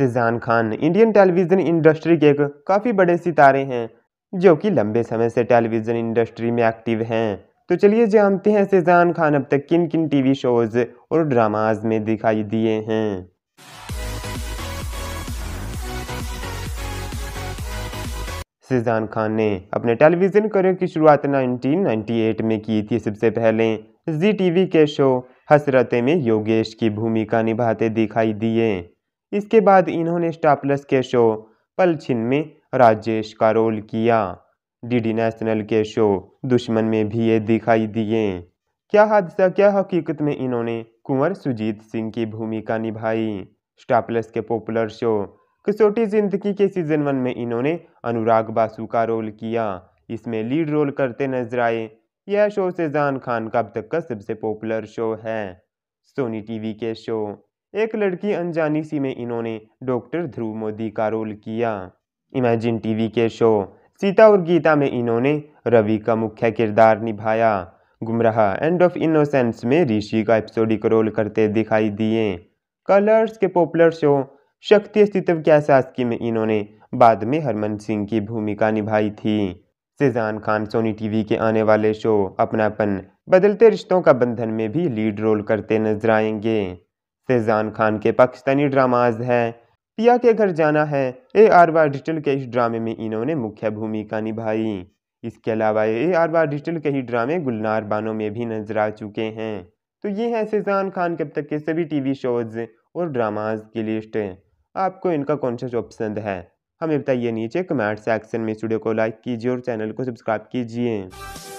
Sheezan Khan Indian television industry के एक काफ़ी बड़े सितारे हैं जो कि लंबे समय से टेलीविज़न इंडस्ट्री में एक्टिव हैं तो चलिए जानते हैं शिजान खान अब तक किन किन टीवी शोज़ और ड्रामाज में दिखाई दिए हैं शिजान खान ने अपने टेलीविज़न करियर की शुरुआत 1998 में की थी सबसे पहले जी टीवी के शो हसरते में योगेश की भूमिका निभाते दिखाई दिए इसके बाद इन्होंने स्टापलस के शो पलछिन में राजेश का रोल किया डीडी नेशनल के शो दुश्मन में भी ये दिखाई दिए क्या हादसा क्या हकीकत में इन्होंने कुंवर सुजीत सिंह की भूमिका निभाई स्टापलस के पॉपुलर शो कसोटी जिंदगी के सीजन वन में इन्होंने अनुराग बासु का रोल किया इसमें लीड रोल करते नजर आए यह शो सेजान खान का अब तक का सबसे पॉपुलर शो है सोनी टीवी के शो एक लड़की अनजानी सी में इन्होंने डॉक्टर ध्रुव मोदी का रोल किया इमेजिन टीवी के शो सीता और गीता में इन्होंने रवि का मुख्य किरदार निभाया गुमराह एंड ऑफ इनोसेंस में ऋषि का एपिसोडिक रोल करते दिखाई दिए कलर्स के पॉपुलर शो शक्ति अस्तित्व की शासकी में इन्होंने बाद में हरमन सिंह की भूमिका निभाई थी सेजान खान सोनी टीवी के आने वाले शो अपनापन बदलते रिश्तों का बंधन में भी लीड रोल करते नजर आएंगे फैज़ान खान के पाकिस्तानी ड्रामाज हैं पिया के घर जाना है ए आरवा डिजिटल के इस ड्रामे में इन्होंने मुख्य भूमिका निभाई इसके अलावा ए आरवा डिजिटल के ही ड्रामे गुलनार बानों में भी नजर आ चुके हैं तो ये हैं फैज़ान खान के अब तक के सभी टीवी शोज़ और ड्रामाज की लिस्ट आपको इनका कौन सा शो पसंद है हमें बताइए नीचे कमेंट सेक्शन में स्टूडियो को लाइक कीजिए और चैनल को सब्सक्राइब कीजिए